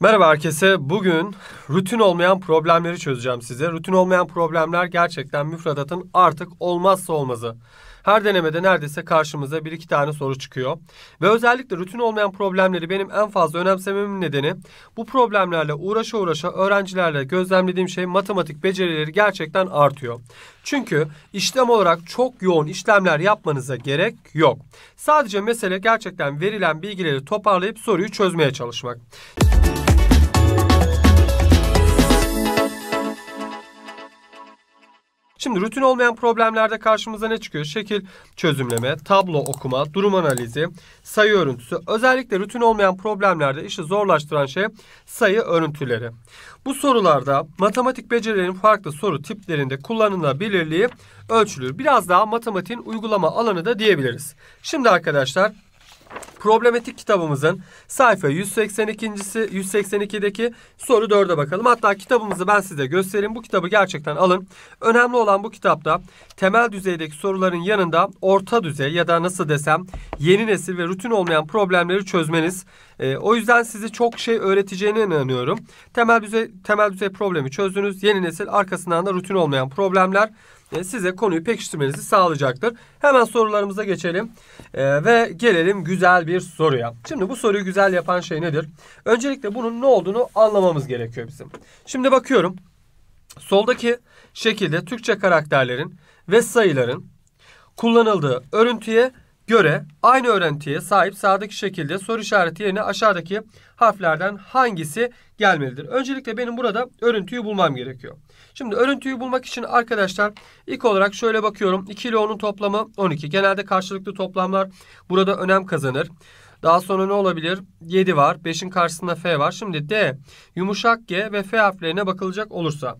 Merhaba herkese. Bugün rutin olmayan problemleri çözeceğim size. Rutin olmayan problemler gerçekten müfredatın artık olmazsa olmazı. Her denemede neredeyse karşımıza bir iki tane soru çıkıyor. Ve özellikle rutin olmayan problemleri benim en fazla önemsememin nedeni bu problemlerle uğraşa uğraşa öğrencilerle gözlemlediğim şey matematik becerileri gerçekten artıyor. Çünkü işlem olarak çok yoğun işlemler yapmanıza gerek yok. Sadece mesele gerçekten verilen bilgileri toparlayıp soruyu çözmeye çalışmak. Şimdi rutin olmayan problemlerde karşımıza ne çıkıyor? Şekil çözümleme, tablo okuma, durum analizi, sayı örüntüsü. Özellikle rutin olmayan problemlerde işi zorlaştıran şey sayı örüntüleri. Bu sorularda matematik becerilerin farklı soru tiplerinde kullanılabilirliği ölçülür. Biraz daha matematiğin uygulama alanı da diyebiliriz. Şimdi arkadaşlar Problematik kitabımızın sayfa 182.si 182'deki soru 4'e bakalım. Hatta kitabımızı ben size göstereyim. Bu kitabı gerçekten alın. Önemli olan bu kitapta temel düzeydeki soruların yanında orta düzey ya da nasıl desem yeni nesil ve rutin olmayan problemleri çözmeniz. E, o yüzden sizi çok şey öğreteceğine inanıyorum. Temel düzey temel düzey problemi çözdünüz. Yeni nesil arkasından da rutin olmayan problemler e, size konuyu pekiştirmenizi sağlayacaktır. Hemen sorularımıza geçelim e, ve gelelim güzel bir soruya. Şimdi bu soruyu güzel yapan şey nedir? Öncelikle bunun ne olduğunu anlamamız gerekiyor bizim. Şimdi bakıyorum. Soldaki şekilde Türkçe karakterlerin ve sayıların kullanıldığı örüntüye göre aynı örüntüye sahip sağdaki şekilde soru işareti yerine aşağıdaki harflerden hangisi gelmelidir? Öncelikle benim burada örüntüyü bulmam gerekiyor. Şimdi örüntüyü bulmak için arkadaşlar ilk olarak şöyle bakıyorum. 2 ile 10'un toplamı 12. Genelde karşılıklı toplamlar burada önem kazanır. Daha sonra ne olabilir? 7 var. 5'in karşısında F var. Şimdi D, yumuşak G ve F harflerine bakılacak olursa.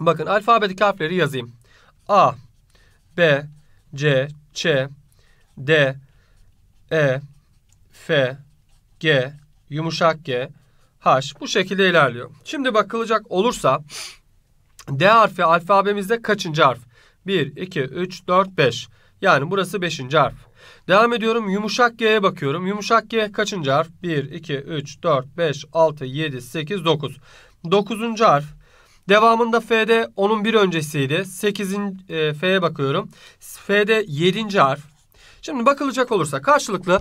Bakın alfabetik harfleri yazayım. A, B, C, Ç, D, E, F, G, yumuşak G, H bu şekilde ilerliyor. Şimdi bakılacak olursa D harfi alfabemizde kaçıncı harf? 1, 2, 3, 4, 5. Yani burası 5. harf. Devam ediyorum. Yumuşak G'ye bakıyorum. Yumuşak G kaçıncı harf? 1, 2, 3, 4, 5, 6, 7, 8, 9. 9. harf. Devamında F'de onun bir öncesiydi. 8. E, F'ye bakıyorum. F'de 7. harf. Şimdi bakılacak olursa karşılıklı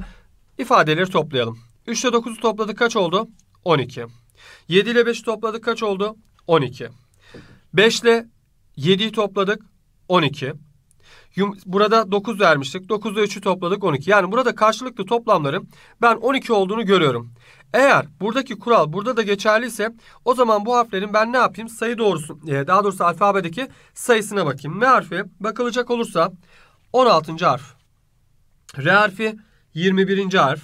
ifadeleri toplayalım. 3 ile 9'u topladık kaç oldu? 12. 7 ile 5'i topladık kaç oldu? 12. 5 ile 7'yi topladık 12. Burada 9 vermiştik. 9 ile 3'ü topladık 12. Yani burada karşılıklı toplamların ben 12 olduğunu görüyorum. Eğer buradaki kural burada da geçerliyse o zaman bu harflerin ben ne yapayım? Sayı doğrusu e, daha doğrusu alfabedeki sayısına bakayım. M harfi bakılacak olursa 16. harf. R harfi 21. harf.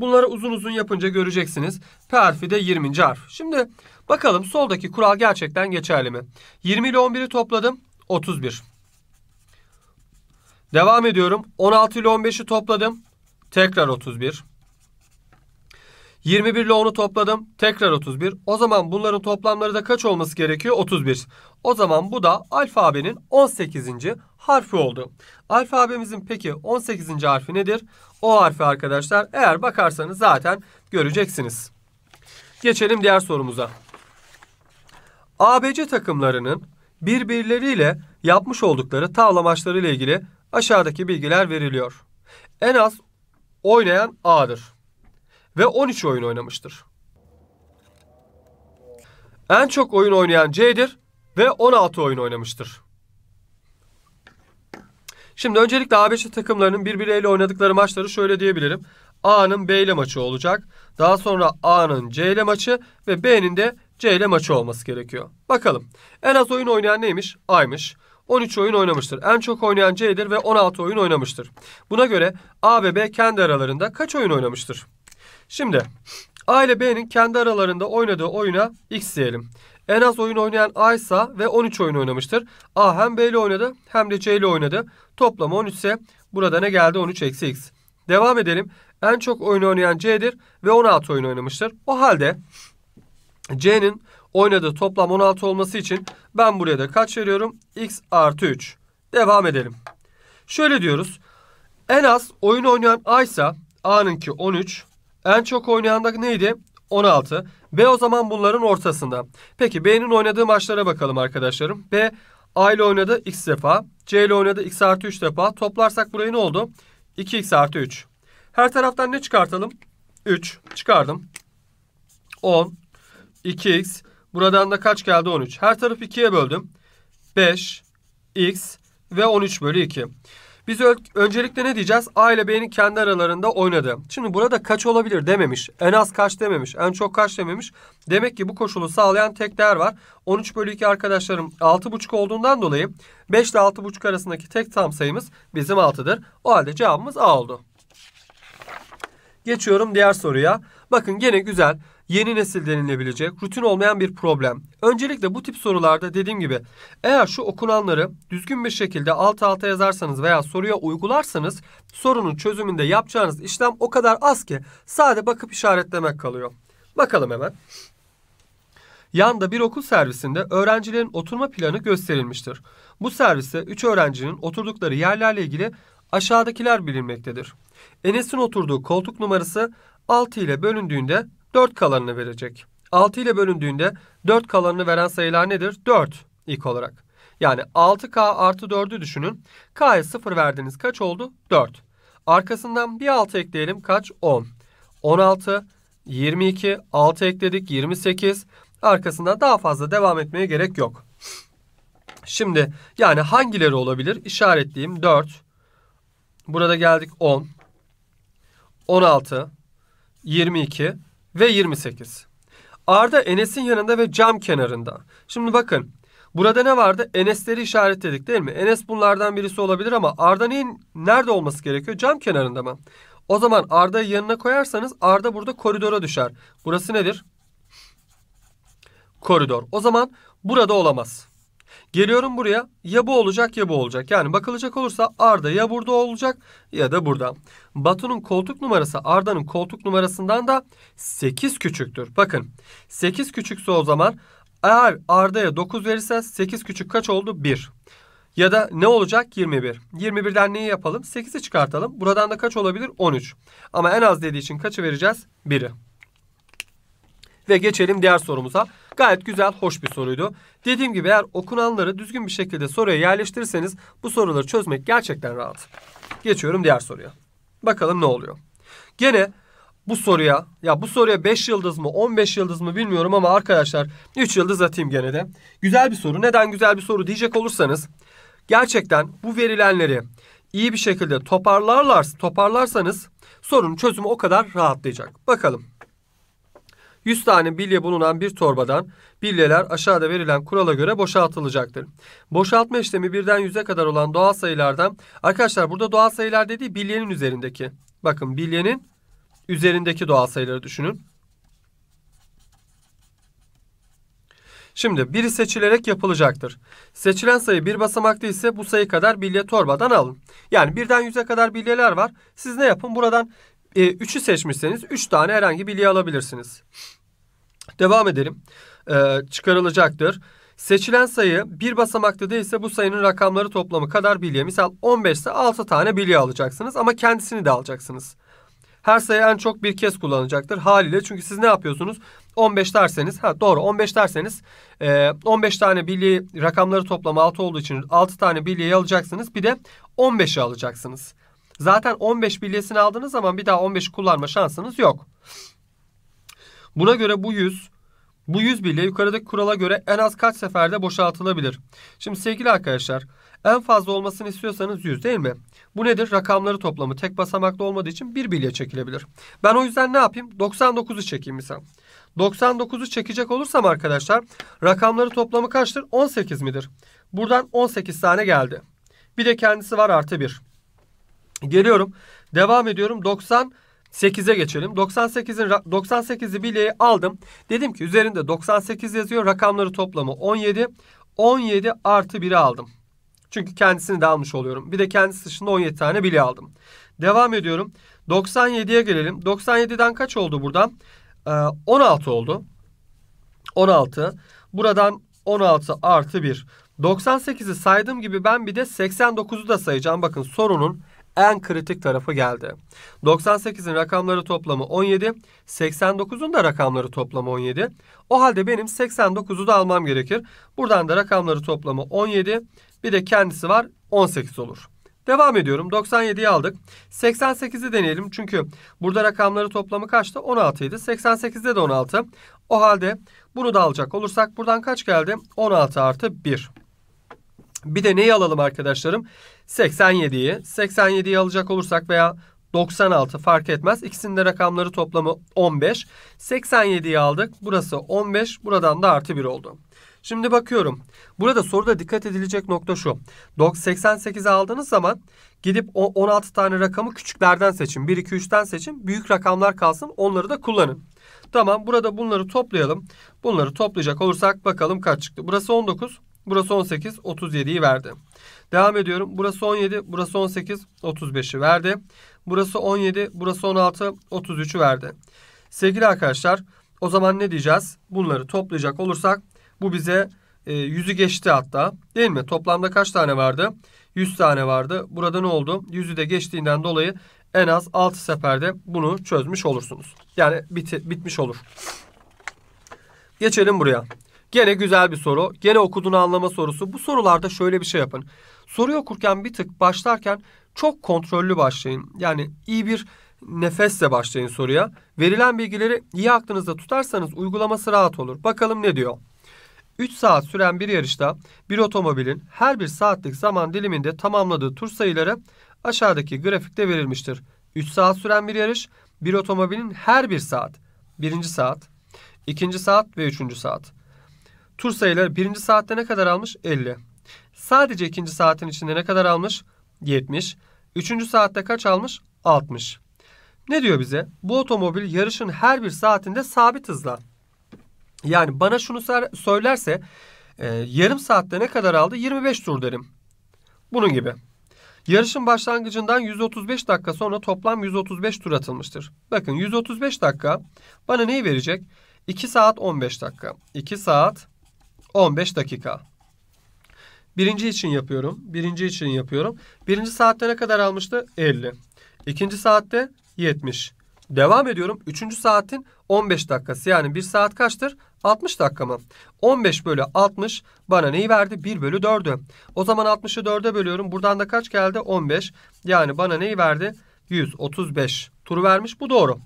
Bunları uzun uzun yapınca göreceksiniz. P harfi de 20. harf. Şimdi bakalım soldaki kural gerçekten geçerli mi? 20 ile 11'i topladım. 31. Devam ediyorum. 16 ile 15'i topladım. Tekrar 31. 21 ile 10'u topladım. Tekrar 31. O zaman bunların toplamları da kaç olması gerekiyor? 31. O zaman bu da alfabenin 18 harfi oldu. Alfabemizin peki 18. harfi nedir? O harfi arkadaşlar eğer bakarsanız zaten göreceksiniz. Geçelim diğer sorumuza. ABC takımlarının birbirleriyle yapmış oldukları tavla maçları ile ilgili aşağıdaki bilgiler veriliyor. En az oynayan A'dır ve 13 oyun oynamıştır. En çok oyun oynayan C'dir ve 16 oyun oynamıştır. Şimdi öncelikle ABC takımlarının birbirleriyle oynadıkları maçları şöyle diyebilirim. A'nın B ile maçı olacak. Daha sonra A'nın C ile maçı ve B'nin de C ile maçı olması gerekiyor. Bakalım. En az oyun oynayan neymiş? A'ymış. 13 oyun oynamıştır. En çok oynayan C'dir ve 16 oyun oynamıştır. Buna göre A ve B kendi aralarında kaç oyun oynamıştır? Şimdi A ile B'nin kendi aralarında oynadığı oyuna X diyelim. En az oyun oynayan A ise ve 13 oyun oynamıştır. A hem B ile oynadı hem de C ile oynadı. Toplam 13 ise burada ne geldi? 13 eksi x. Devam edelim. En çok oyun oynayan C'dir ve 16 oyun oynamıştır. O halde C'nin oynadığı toplam 16 olması için ben buraya da kaç veriyorum? X artı 3. Devam edelim. Şöyle diyoruz. En az oyun oynayan A ise A'nınki 13. En çok oynayan da neydi? 16. B o zaman bunların ortasında. Peki B'nin oynadığı maçlara bakalım arkadaşlarım. B A ile oynadı x defa. C ile oynadı x artı 3 defa. Toplarsak burayı ne oldu? 2x artı 3. Her taraftan ne çıkartalım? 3 çıkardım. 10, 2x. Buradan da kaç geldi? 13. Her tarafı 2'ye böldüm. 5, x ve 13 bölü 2. Biz öncelikle ne diyeceğiz? A ile B'nin kendi aralarında oynadı. Şimdi burada kaç olabilir dememiş. En az kaç dememiş. En çok kaç dememiş. Demek ki bu koşulu sağlayan tek değer var. 13 bölü 2 arkadaşlarım 6,5 olduğundan dolayı 5 ile 6,5 arasındaki tek tam sayımız bizim 6'dır. O halde cevabımız A oldu. Geçiyorum diğer soruya. Bakın gene güzel yeni nesil denilebilecek rutin olmayan bir problem. Öncelikle bu tip sorularda dediğim gibi eğer şu okunanları düzgün bir şekilde alt alta yazarsanız veya soruya uygularsanız sorunun çözümünde yapacağınız işlem o kadar az ki sade bakıp işaretlemek kalıyor. Bakalım hemen. Yanda bir okul servisinde öğrencilerin oturma planı gösterilmiştir. Bu serviste 3 öğrencinin oturdukları yerlerle ilgili aşağıdakiler bilinmektedir. Enes'in oturduğu koltuk numarası 6 ile bölündüğünde 4 kalanını verecek. 6 ile bölündüğünde 4 kalanını veren sayılar nedir? 4 ilk olarak. Yani 6K artı 4'ü düşünün. K'ya 0 verdiniz. Kaç oldu? 4. Arkasından bir 6 ekleyelim. Kaç? 10. 16, 22, 6 ekledik. 28. Arkasından daha fazla devam etmeye gerek yok. Şimdi yani hangileri olabilir? İşaretleyeyim. 4. Burada geldik 10. 16, 22, ve 28. Arda Enes'in yanında ve cam kenarında. Şimdi bakın burada ne vardı? Enes'leri işaretledik değil mi? Enes bunlardan birisi olabilir ama Arda neyin nerede olması gerekiyor? Cam kenarında mı? O zaman Arda'yı yanına koyarsanız Arda burada koridora düşer. Burası nedir? Koridor. O zaman burada olamaz. Geliyorum buraya ya bu olacak ya bu olacak. Yani bakılacak olursa Arda ya burada olacak ya da burada. Batu'nun koltuk numarası Arda'nın koltuk numarasından da 8 küçüktür. Bakın 8 küçükse o zaman eğer Arda'ya 9 verirse 8 küçük kaç oldu? 1. Ya da ne olacak? 21. 21'den neyi yapalım? 8'i çıkartalım. Buradan da kaç olabilir? 13. Ama en az dediği için kaçı vereceğiz? 1'i. Ve geçelim diğer sorumuza. Gayet güzel, hoş bir soruydu. Dediğim gibi eğer okunanları düzgün bir şekilde soruya yerleştirirseniz bu soruları çözmek gerçekten rahat. Geçiyorum diğer soruya. Bakalım ne oluyor. Gene bu soruya ya bu soruya 5 yıldız mı 15 yıldız mı bilmiyorum ama arkadaşlar 3 yıldız atayım gene de. Güzel bir soru. Neden güzel bir soru diyecek olursanız gerçekten bu verilenleri iyi bir şekilde toparlarlar, toparlarsanız sorunun çözümü o kadar rahatlayacak. Bakalım. 100 tane bilye bulunan bir torbadan bilyeler aşağıda verilen kurala göre boşaltılacaktır. Boşaltma işlemi birden 100'e kadar olan doğal sayılardan arkadaşlar burada doğal sayılar dediği bilyenin üzerindeki. Bakın bilyenin üzerindeki doğal sayıları düşünün. Şimdi biri seçilerek yapılacaktır. Seçilen sayı bir basamakta ise bu sayı kadar bilye torbadan alın. Yani birden yüze kadar bilyeler var. Siz ne yapın? Buradan e, üçü seçmişseniz 3 tane herhangi bilgi alabilirsiniz. Devam edelim. E, çıkarılacaktır. Seçilen sayı bir basamakta değilse bu sayının rakamları toplamı kadar bilye. Misal 15 ise 6 tane bilye alacaksınız ama kendisini de alacaksınız. Her sayı en çok bir kez kullanacaktır haliyle. Çünkü siz ne yapıyorsunuz? 15 derseniz, ha doğru 15 derseniz 15 e, tane bilye rakamları toplamı 6 olduğu için 6 tane bilyeyi alacaksınız. Bir de 15'i alacaksınız. Zaten 15 bilyesini aldığınız zaman bir daha 15 kullanma şansınız yok. Buna göre bu 100 bu 100 bilye yukarıdaki kurala göre en az kaç seferde boşaltılabilir? Şimdi sevgili arkadaşlar en fazla olmasını istiyorsanız 100 değil mi? Bu nedir? Rakamları toplamı tek basamaklı olmadığı için 1 bilye çekilebilir. Ben o yüzden ne yapayım? 99'u çekeyim misal. 99'u çekecek olursam arkadaşlar rakamları toplamı kaçtır? 18 midir? Buradan 18 tane geldi. Bir de kendisi var artı 1. Geliyorum. Devam ediyorum. 90 8'e geçelim. 98'in 98'i bileği aldım. Dedim ki üzerinde 98 yazıyor. Rakamları toplamı 17. 17 artı 1'i aldım. Çünkü kendisini de almış oluyorum. Bir de kendisi dışında 17 tane bileği aldım. Devam ediyorum. 97'ye gelelim. 97'den kaç oldu buradan? Ee, 16 oldu. 16. Buradan 16 artı 1. 98'i saydığım gibi ben bir de 89'u da sayacağım. Bakın sorunun en kritik tarafı geldi. 98'in rakamları toplamı 17, 89'un da rakamları toplamı 17. O halde benim 89'u da almam gerekir. Buradan da rakamları toplamı 17, bir de kendisi var 18 olur. Devam ediyorum. 97'yi aldık. 88'i deneyelim. Çünkü burada rakamları toplamı kaçtı? 16 idi. 88'de de 16. O halde bunu da alacak olursak buradan kaç geldi? 16 artı 1. Bir de neyi alalım arkadaşlarım? 87'yi 87'yi alacak olursak veya 96 fark etmez. İkisinin de rakamları toplamı 15. 87'yi aldık. Burası 15. Buradan da artı 1 oldu. Şimdi bakıyorum. Burada soruda dikkat edilecek nokta şu. 88'i aldığınız zaman gidip 16 tane rakamı küçüklerden seçin. 1, 2, 3'ten seçin. Büyük rakamlar kalsın. Onları da kullanın. Tamam. Burada bunları toplayalım. Bunları toplayacak olursak bakalım kaç çıktı. Burası 19. Burası 18, 37'yi verdi. Devam ediyorum. Burası 17, burası 18, 35'i verdi. Burası 17, burası 16, 33'ü verdi. Sevgili arkadaşlar o zaman ne diyeceğiz? Bunları toplayacak olursak bu bize e, 100'ü geçti hatta değil mi? Toplamda kaç tane vardı? 100 tane vardı. Burada ne oldu? 100'ü de geçtiğinden dolayı en az 6 seferde bunu çözmüş olursunuz. Yani bit bitmiş olur. Geçelim buraya. Gene güzel bir soru. Gene okuduğunu anlama sorusu. Bu sorularda şöyle bir şey yapın. Soruyu okurken bir tık başlarken çok kontrollü başlayın. Yani iyi bir nefesle başlayın soruya. Verilen bilgileri iyi aklınızda tutarsanız uygulaması rahat olur. Bakalım ne diyor? 3 saat süren bir yarışta bir otomobilin her bir saatlik zaman diliminde tamamladığı tur sayıları aşağıdaki grafikte verilmiştir. 3 saat süren bir yarış bir otomobilin her bir saat, birinci saat, ikinci saat ve üçüncü saat Tur sayıları birinci saatte ne kadar almış? 50. Sadece ikinci saatin içinde ne kadar almış? 70. Üçüncü saatte kaç almış? 60. Ne diyor bize? Bu otomobil yarışın her bir saatinde sabit hızla. Yani bana şunu söylerse e, yarım saatte ne kadar aldı? 25 tur derim. Bunun gibi. Yarışın başlangıcından 135 dakika sonra toplam 135 tur atılmıştır. Bakın 135 dakika bana neyi verecek? 2 saat 15 dakika. 2 saat 15 dakika. Birinci için yapıyorum. Birinci için yapıyorum. Birinci saatte ne kadar almıştı? 50. İkinci saatte 70. Devam ediyorum. Üçüncü saatin 15 dakikası. Yani bir saat kaçtır? 60 dakika mı? 15 bölü 60 bana neyi verdi? 1 bölü 4'ü. O zaman 60'ı 4'e bölüyorum. Buradan da kaç geldi? 15. Yani bana neyi verdi? 135 turu vermiş. Bu doğru.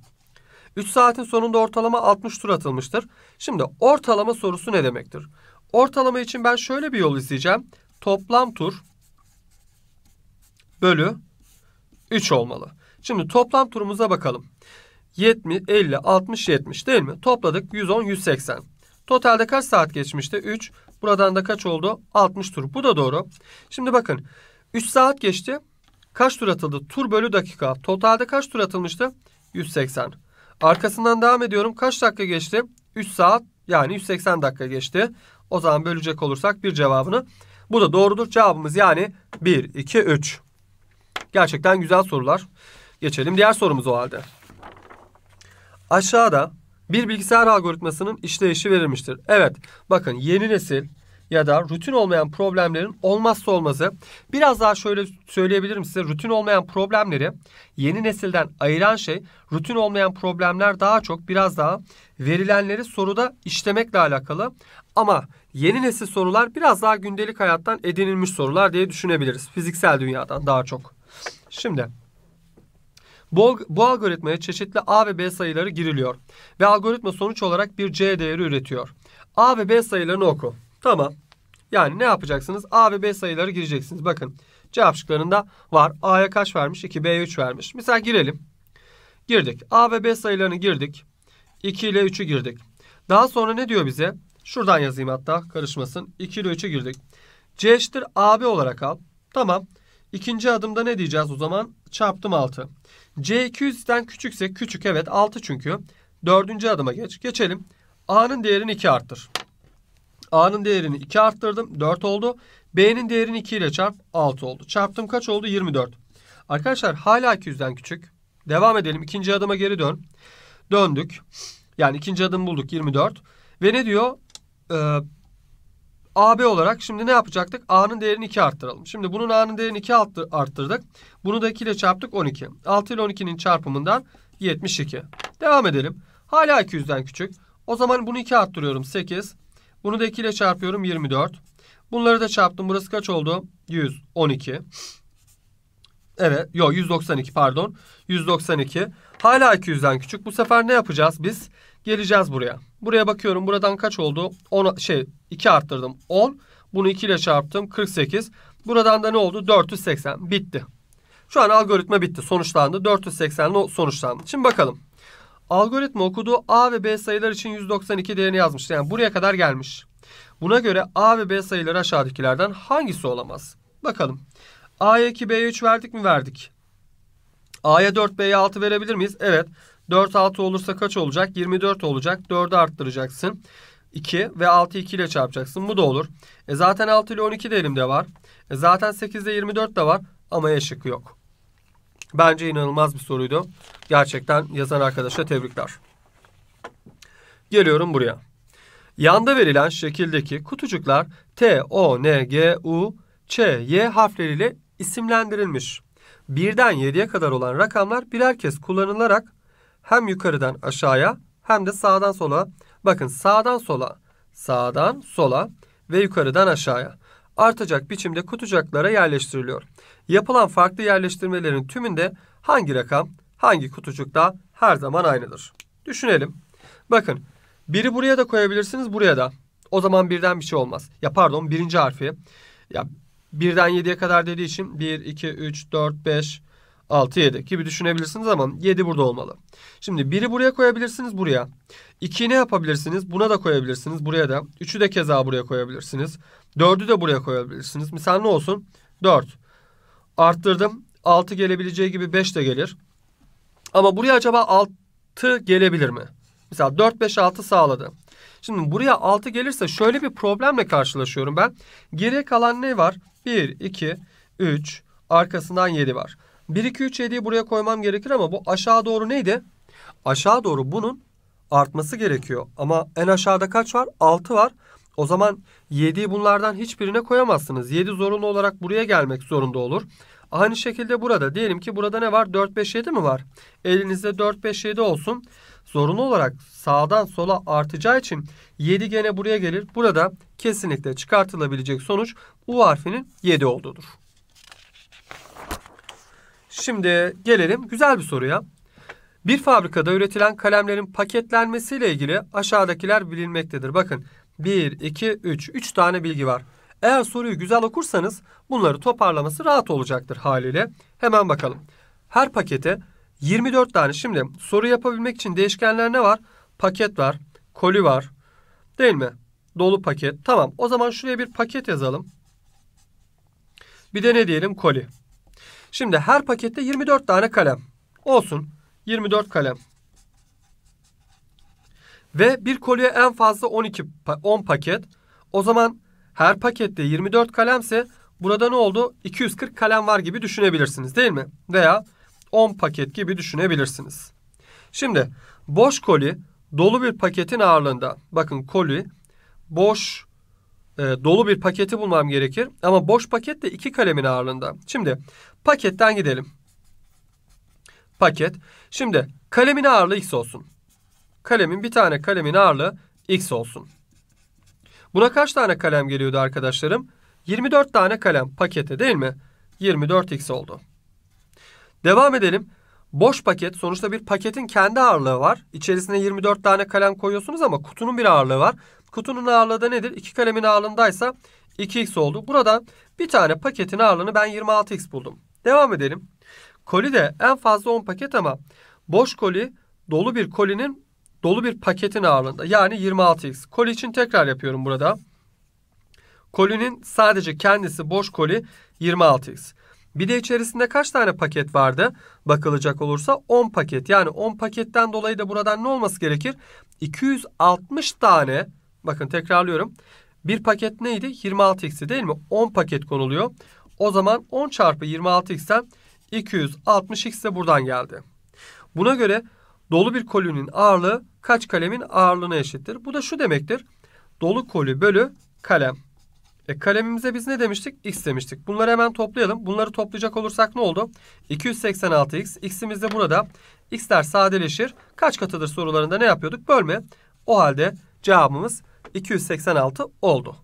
3 saatin sonunda ortalama 60 tur atılmıştır. Şimdi ortalama sorusu ne demektir? Ortalama için ben şöyle bir yol izleyeceğim. Toplam tur bölü 3 olmalı. Şimdi toplam turumuza bakalım. 70, 50, 60, 70 değil mi? Topladık 110, 180. Totalde kaç saat geçmişti? 3. Buradan da kaç oldu? 60 tur. Bu da doğru. Şimdi bakın 3 saat geçti. Kaç tur atıldı? Tur bölü dakika. Totalde kaç tur atılmıştı? 180. Arkasından devam ediyorum. Kaç dakika geçti? 3 saat yani 180 dakika geçti. O zaman bölecek olursak bir cevabını. Bu da doğrudur. Cevabımız yani 1, 2, 3. Gerçekten güzel sorular. Geçelim diğer sorumuz o halde. Aşağıda bir bilgisayar algoritmasının işleyişi verilmiştir. Evet bakın yeni nesil ya da rutin olmayan problemlerin olmazsa olmazı. Biraz daha şöyle söyleyebilirim size rutin olmayan problemleri yeni nesilden ayıran şey rutin olmayan problemler daha çok biraz daha verilenleri soruda işlemekle alakalı. Ama yeni nesil sorular biraz daha gündelik hayattan edinilmiş sorular diye düşünebiliriz. Fiziksel dünyadan daha çok. Şimdi bu, bu algoritmaya çeşitli A ve B sayıları giriliyor ve algoritma sonuç olarak bir C değeri üretiyor. A ve B sayılarını oku. Tamam. Yani ne yapacaksınız? A ve B sayıları gireceksiniz. Bakın cevap şıklarında var. A'ya kaç vermiş? 2, B'ye 3 vermiş. Mesela girelim. Girdik. A ve B sayılarını girdik. 2 ile 3'ü girdik. Daha sonra ne diyor bize? Şuradan yazayım hatta karışmasın. 2 ile 3'ü girdik. C eşittir AB olarak al. Tamam. İkinci adımda ne diyeceğiz o zaman? Çarptım 6. C 200'den küçükse küçük evet 6 çünkü. Dördüncü adıma geç. Geçelim. A'nın değerini 2 arttır. A'nın değerini 2 arttırdım. 4 oldu. B'nin değerini 2 ile çarp 6 oldu. Çarptım kaç oldu? 24. Arkadaşlar hala 200'den küçük. Devam edelim. İkinci adıma geri dön. Döndük. Yani ikinci adım bulduk 24. Ve ne diyor? Ee, AB olarak şimdi ne yapacaktık? A'nın değerini 2 arttıralım. Şimdi bunun A'nın değerini 2 arttırdık. Bunu da 2 ile çarptık 12. 6 ile 12'nin çarpımından 72. Devam edelim. Hala 200'den küçük. O zaman bunu 2 arttırıyorum 8. Bunu da 2 ile çarpıyorum 24. Bunları da çarptım. Burası kaç oldu? 112. Evet. Yok 192 pardon. 192. Hala 200'den küçük. Bu sefer ne yapacağız biz? Geleceğiz buraya. Buraya bakıyorum. Buradan kaç oldu? 10 şey 2 arttırdım. 10. Bunu 2 ile çarptım. 48. Buradan da ne oldu? 480. Bitti. Şu an algoritma bitti. Sonuçlandı. 480 sonuçlandı. Şimdi bakalım. Algoritma okuduğu A ve B sayılar için 192 değerini yazmış Yani buraya kadar gelmiş. Buna göre A ve B sayıları aşağıdakilerden hangisi olamaz? Bakalım. A'ya 2, B'ye 3 verdik mi? Verdik. A'ya 4, B'ye 6 verebilir miyiz? Evet. 4, 6 olursa kaç olacak? 24 olacak. 4'ü arttıracaksın. 2 ve 6 2 ile çarpacaksın. Bu da olur. E zaten 6 ile 12 de elimde var. E zaten 8 ile 24 de var. Ama E şıkkı yok. Bence inanılmaz bir soruydu. Gerçekten yazan arkadaşa tebrikler. Geliyorum buraya. Yanda verilen şekildeki kutucuklar T, O, N, G, U, Ç, Y harfleriyle isimlendirilmiş. Birden 7'ye kadar olan rakamlar birer kez kullanılarak hem yukarıdan aşağıya hem de sağdan sola bakın sağdan sola sağdan sola ve yukarıdan aşağıya artacak biçimde kutucaklara yerleştiriliyor. Yapılan farklı yerleştirmelerin tümünde hangi rakam hangi kutucukta her zaman aynıdır. Düşünelim. Bakın biri buraya da koyabilirsiniz buraya da. O zaman birden bir şey olmaz. Ya pardon birinci harfi. Ya birden yediye kadar dediği için bir, iki, üç, dört, beş, 6, 7 gibi düşünebilirsiniz ama 7 burada olmalı. Şimdi 1'i buraya koyabilirsiniz buraya. 2'yi ne yapabilirsiniz? Buna da koyabilirsiniz buraya da. 3'ü de keza buraya koyabilirsiniz. 4'ü de buraya koyabilirsiniz. Misal ne olsun? 4. Arttırdım. 6 gelebileceği gibi 5 de gelir. Ama buraya acaba 6 gelebilir mi? Mesela 4, 5, 6 sağladı. Şimdi buraya 6 gelirse şöyle bir problemle karşılaşıyorum ben. Geriye kalan ne var? 1, 2, 3, arkasından 7 var. 1, 2, 3, 7'yi buraya koymam gerekir ama bu aşağı doğru neydi? Aşağı doğru bunun artması gerekiyor. Ama en aşağıda kaç var? 6 var. O zaman 7'yi bunlardan hiçbirine koyamazsınız. 7 zorunlu olarak buraya gelmek zorunda olur. Aynı şekilde burada diyelim ki burada ne var? 4, 5, 7 mi var? Elinizde 4, 5, 7 olsun. Zorunlu olarak sağdan sola artacağı için 7 gene buraya gelir. Burada kesinlikle çıkartılabilecek sonuç U harfinin 7 olduğudur. Şimdi gelelim güzel bir soruya. Bir fabrikada üretilen kalemlerin paketlenmesiyle ilgili aşağıdakiler bilinmektedir. Bakın 1, 2, 3. 3 tane bilgi var. Eğer soruyu güzel okursanız bunları toparlaması rahat olacaktır haliyle. Hemen bakalım. Her pakete 24 tane. Şimdi soru yapabilmek için değişkenler ne var? Paket var, koli var değil mi? Dolu paket. Tamam o zaman şuraya bir paket yazalım. Bir de ne diyelim? Koli. Şimdi her pakette 24 tane kalem. Olsun. 24 kalem. Ve bir kolye en fazla 12 10 paket. O zaman her pakette 24 kalemse burada ne oldu? 240 kalem var gibi düşünebilirsiniz değil mi? Veya 10 paket gibi düşünebilirsiniz. Şimdi boş koli dolu bir paketin ağırlığında. Bakın koli boş e, dolu bir paketi bulmam gerekir. Ama boş paket de iki kalemin ağırlığında. Şimdi paketten gidelim. Paket. Şimdi kalemin ağırlığı x olsun. Kalemin bir tane kalemin ağırlığı x olsun. Buna kaç tane kalem geliyordu arkadaşlarım? 24 tane kalem pakete değil mi? 24x oldu. Devam edelim. Boş paket sonuçta bir paketin kendi ağırlığı var. İçerisine 24 tane kalem koyuyorsunuz ama kutunun bir ağırlığı var. Kutunun ağırlığı da nedir? İki kalemin ağırlığındaysa 2x oldu. Buradan bir tane paketin ağırlığını ben 26x buldum. Devam edelim. Koli de en fazla 10 paket ama boş koli dolu bir kolinin dolu bir paketin ağırlığında. Yani 26x. Koli için tekrar yapıyorum burada. Kolinin sadece kendisi boş koli 26x. Bir de içerisinde kaç tane paket vardı? Bakılacak olursa 10 paket. Yani 10 paketten dolayı da buradan ne olması gerekir? 260 tane Bakın tekrarlıyorum. Bir paket neydi? 26x'i değil mi? 10 paket konuluyor. O zaman 10 çarpı 26x'ten 260x de buradan geldi. Buna göre dolu bir kolünün ağırlığı kaç kalemin ağırlığına eşittir? Bu da şu demektir. Dolu kolü bölü kalem. E kalemimize biz ne demiştik? X demiştik. Bunları hemen toplayalım. Bunları toplayacak olursak ne oldu? 286x. X'imiz de burada. X'ler sadeleşir. Kaç katıdır sorularında ne yapıyorduk? Bölme. O halde cevabımız 286 oldu.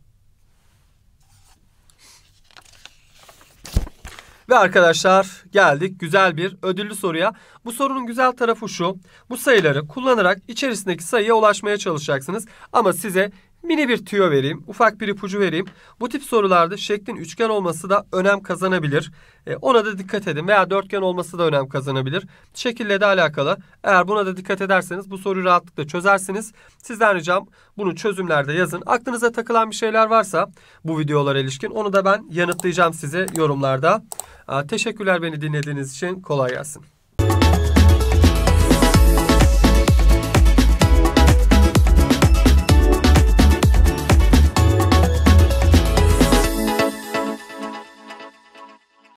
Ve arkadaşlar geldik güzel bir ödüllü soruya. Bu sorunun güzel tarafı şu. Bu sayıları kullanarak içerisindeki sayıya ulaşmaya çalışacaksınız. Ama size Mini bir tüyo vereyim, ufak bir ipucu vereyim. Bu tip sorularda şeklin üçgen olması da önem kazanabilir. E, ona da dikkat edin veya dörtgen olması da önem kazanabilir. Şekille de alakalı. Eğer buna da dikkat ederseniz bu soruyu rahatlıkla çözersiniz. Sizden ricam bunu çözümlerde yazın. Aklınıza takılan bir şeyler varsa bu videolara ilişkin onu da ben yanıtlayacağım size yorumlarda. E, teşekkürler beni dinlediğiniz için. Kolay gelsin.